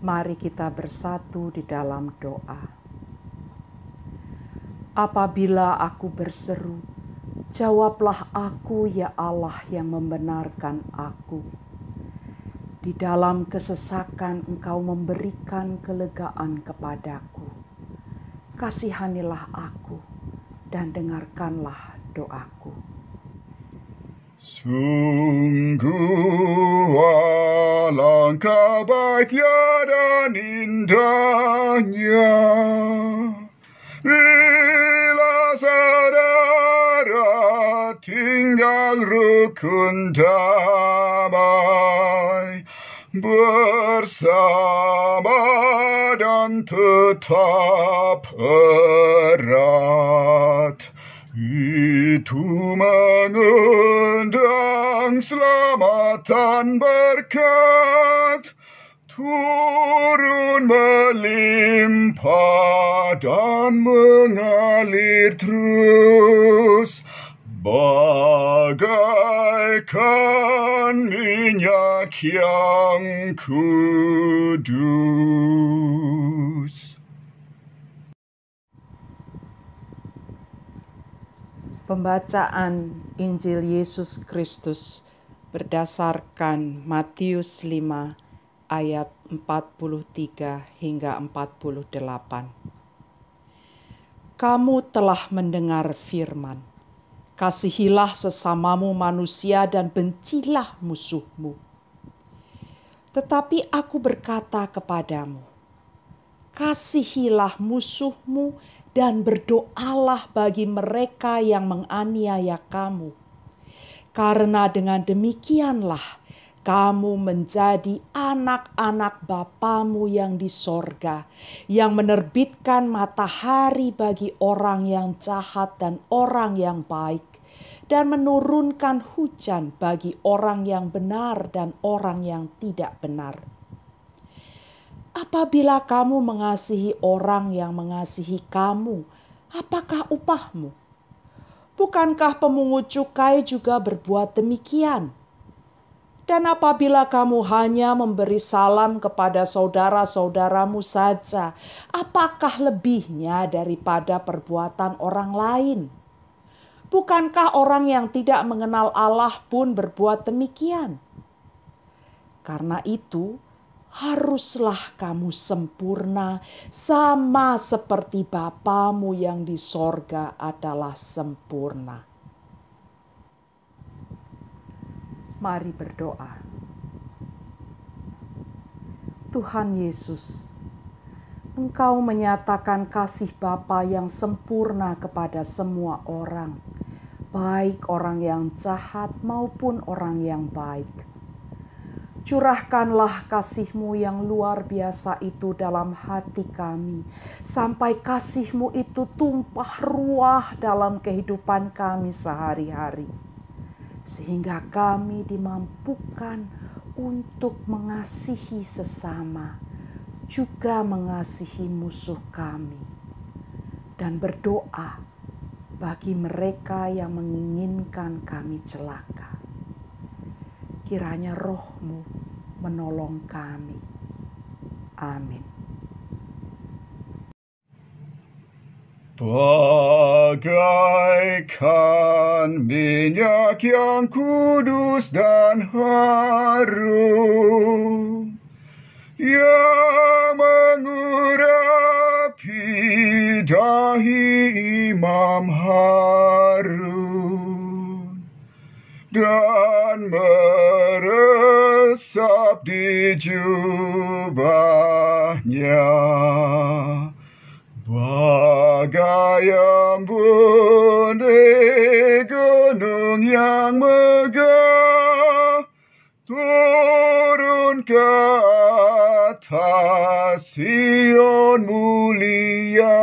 mari kita bersatu di dalam doa. Apabila aku berseru, jawablah aku, ya Allah yang membenarkan aku. Di dalam kesesakan, Engkau memberikan kelegaan kepadaku. Kasihanilah aku dan dengarkanlah doaku. Sungguh alangkah baiknya dan indahnya Bila saudara tinggal rukun damai Bersama dan tetap erat Itu menurut keselamatan berkat turun melimpah dan mengalir terus bagaikan minyak yang kudus. Pembacaan Injil Yesus Kristus berdasarkan Matius 5 ayat 43 hingga 48. Kamu telah mendengar firman, kasihilah sesamamu manusia dan bencilah musuhmu. Tetapi aku berkata kepadamu, kasihilah musuhmu dan berdoalah bagi mereka yang menganiaya kamu karena dengan demikianlah kamu menjadi anak-anak Bapamu yang di sorga, yang menerbitkan matahari bagi orang yang jahat dan orang yang baik, dan menurunkan hujan bagi orang yang benar dan orang yang tidak benar. Apabila kamu mengasihi orang yang mengasihi kamu, apakah upahmu? bukankah pemungut cukai juga berbuat demikian? Dan apabila kamu hanya memberi salam kepada saudara-saudaramu saja, apakah lebihnya daripada perbuatan orang lain? Bukankah orang yang tidak mengenal Allah pun berbuat demikian? Karena itu, haruslah kamu sempurna sama seperti Bapamu yang di sorga adalah sempurna. Mari berdoa. Tuhan Yesus, Engkau menyatakan kasih Bapa yang sempurna kepada semua orang, baik orang yang jahat maupun orang yang baik Curahkanlah kasihmu yang luar biasa itu dalam hati kami, sampai kasihmu itu tumpah ruah dalam kehidupan kami sehari-hari, sehingga kami dimampukan untuk mengasihi sesama, juga mengasihi musuh kami, dan berdoa bagi mereka yang menginginkan kami celaka kiranya rohmu menolong kami. Amin. Bagaikan minyak yang kudus dan harum yang mengurapi dahi imam harum dan meresap di jubahnya bagai embun di gunung yang megah turun ke atas Sion mulia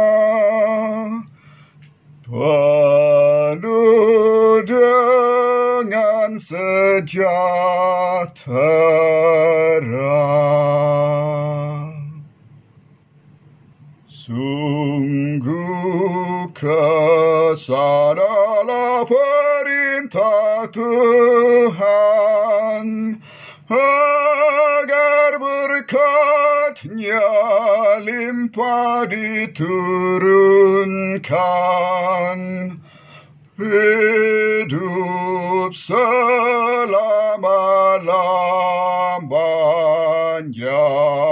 penuh sejahtera. Sungguh kesanalah perintah Tuhan agar berkatnya limpah diturunkan Hidup selama-lamanya.